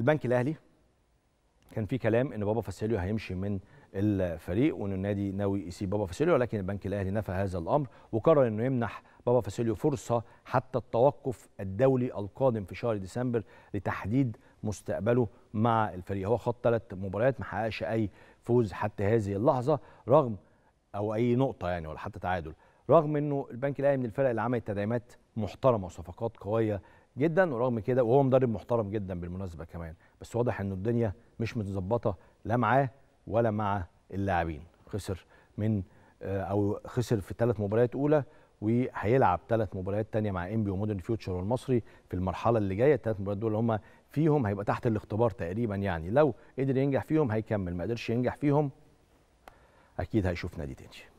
البنك الاهلي كان في كلام ان بابا فاسيليو هيمشي من الفريق وان النادي ناوي يسيب بابا فاسيليو ولكن البنك الاهلي نفى هذا الامر وقرر انه يمنح بابا فاسيليو فرصه حتى التوقف الدولي القادم في شهر ديسمبر لتحديد مستقبله مع الفريق هو خد ثلاث مباريات ما حققش اي فوز حتى هذه اللحظه رغم او اي نقطه يعني ولا حتى تعادل رغم انه البنك الاهلي من الفرق اللي عملت تدعيمات محترمه وصفقات قويه جدا ورغم كده وهو مدرب محترم جدا بالمناسبه كمان بس واضح انه الدنيا مش متظبطه لا معاه ولا مع اللاعبين خسر من آه، او خسر في ثلاث مباريات اولى وهيلعب ثلاث مباريات تانية مع انبي ومودرن فيوتشر والمصري في المرحله اللي جايه الثلاث مباريات دول هم فيهم هيبقى تحت الاختبار تقريبا يعني لو قدر ينجح فيهم هيكمل ما قدرش ينجح فيهم اكيد هيشوف نادي تاني